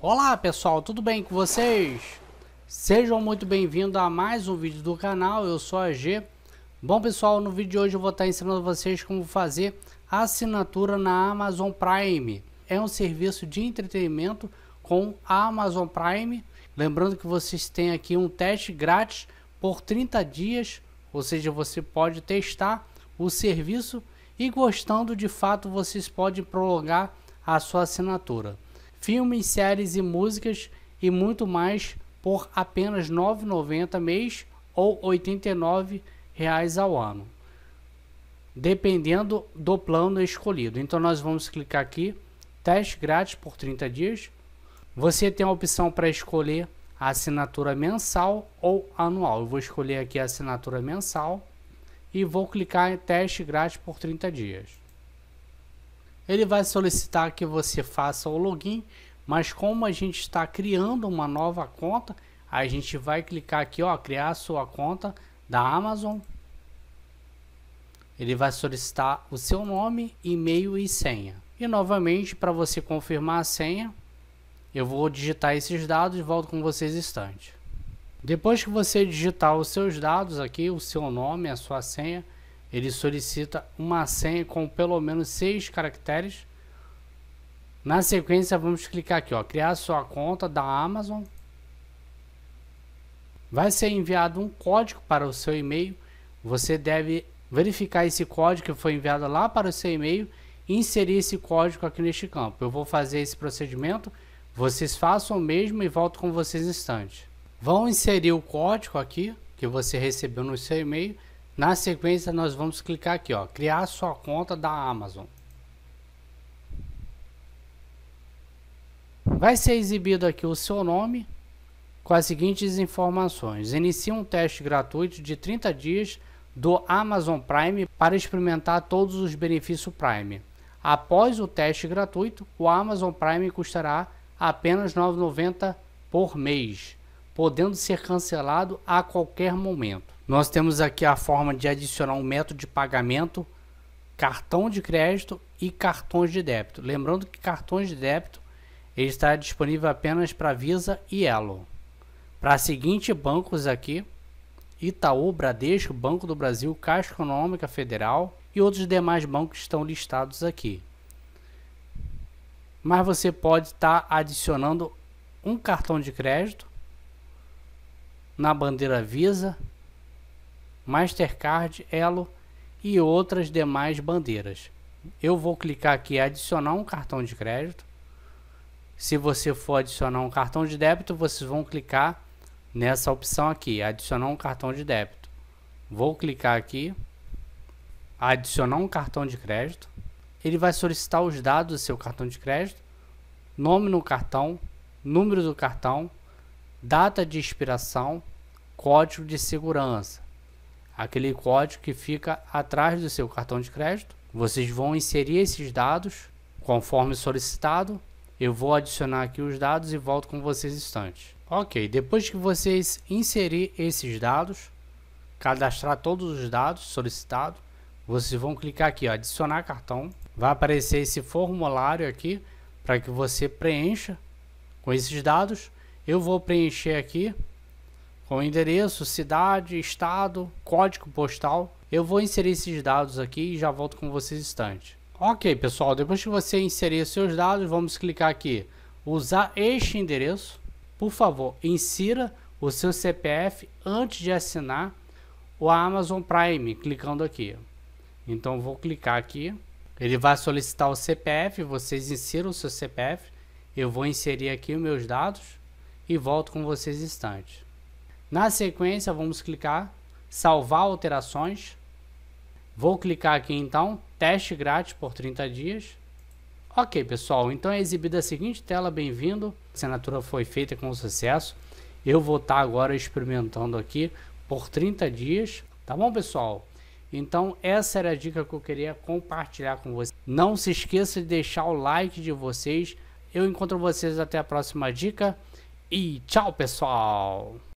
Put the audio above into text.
Olá pessoal, tudo bem com vocês? Sejam muito bem-vindos a mais um vídeo do canal, eu sou a G. Bom pessoal, no vídeo de hoje eu vou estar ensinando vocês como fazer a assinatura na Amazon Prime. É um serviço de entretenimento com a Amazon Prime. Lembrando que vocês têm aqui um teste grátis por 30 dias, ou seja, você pode testar o serviço e gostando de fato, vocês podem prolongar a sua assinatura. Filmes, séries e músicas e muito mais por apenas R$ 9,90 mês ou R$ 89,00 reais ao ano, dependendo do plano escolhido. Então nós vamos clicar aqui, teste grátis por 30 dias. Você tem a opção para escolher a assinatura mensal ou anual. Eu vou escolher aqui a assinatura mensal e vou clicar em teste grátis por 30 dias. Ele vai solicitar que você faça o login, mas como a gente está criando uma nova conta, a gente vai clicar aqui, ó, criar sua conta da Amazon. Ele vai solicitar o seu nome, e-mail e senha. E novamente, para você confirmar a senha, eu vou digitar esses dados e volto com vocês instante. Depois que você digitar os seus dados aqui, o seu nome, a sua senha, ele solicita uma senha com pelo menos seis caracteres. Na sequência, vamos clicar aqui, ó, criar sua conta da Amazon. Vai ser enviado um código para o seu e-mail. Você deve verificar esse código que foi enviado lá para o seu e-mail e inserir esse código aqui neste campo. Eu vou fazer esse procedimento. Vocês façam o mesmo e volto com vocês em instantes vão inserir o código aqui que você recebeu no seu e-mail. Na sequência, nós vamos clicar aqui, ó, criar sua conta da Amazon. Vai ser exibido aqui o seu nome com as seguintes informações. Inicie um teste gratuito de 30 dias do Amazon Prime para experimentar todos os benefícios Prime. Após o teste gratuito, o Amazon Prime custará apenas R$ 9,90 por mês podendo ser cancelado a qualquer momento. Nós temos aqui a forma de adicionar um método de pagamento, cartão de crédito e cartões de débito. Lembrando que cartões de débito ele está disponível apenas para Visa e Elo. Para seguintes bancos aqui, Itaú, Bradesco, Banco do Brasil, Caixa Econômica Federal e outros demais bancos estão listados aqui. Mas você pode estar tá adicionando um cartão de crédito na bandeira Visa, Mastercard, Elo e outras demais bandeiras. Eu vou clicar aqui em adicionar um cartão de crédito. Se você for adicionar um cartão de débito, vocês vão clicar nessa opção aqui, adicionar um cartão de débito. Vou clicar aqui, adicionar um cartão de crédito. Ele vai solicitar os dados do seu cartão de crédito, nome no cartão, número do cartão, data de expiração, código de segurança. Aquele código que fica atrás do seu cartão de crédito. Vocês vão inserir esses dados conforme solicitado. Eu vou adicionar aqui os dados e volto com vocês instantes. Ok, depois que vocês inserir esses dados, cadastrar todos os dados solicitados, vocês vão clicar aqui, ó, adicionar cartão. Vai aparecer esse formulário aqui para que você preencha com esses dados eu vou preencher aqui com endereço, cidade, estado, código postal. Eu vou inserir esses dados aqui e já volto com vocês instante. Ok, pessoal, depois que você inserir seus dados, vamos clicar aqui, usar este endereço. Por favor, insira o seu CPF antes de assinar o Amazon Prime, clicando aqui. Então vou clicar aqui. Ele vai solicitar o CPF, vocês insiram o seu CPF. Eu vou inserir aqui os meus dados e volto com vocês instante. Na sequência, vamos clicar salvar alterações. Vou clicar aqui então, teste grátis por 30 dias. Ok, pessoal, então é exibida a seguinte tela, bem-vindo. A assinatura foi feita com sucesso. Eu vou estar tá agora experimentando aqui por 30 dias, tá bom, pessoal? Então essa era a dica que eu queria compartilhar com vocês. Não se esqueça de deixar o like de vocês. Eu encontro vocês até a próxima dica. E tchau, pessoal!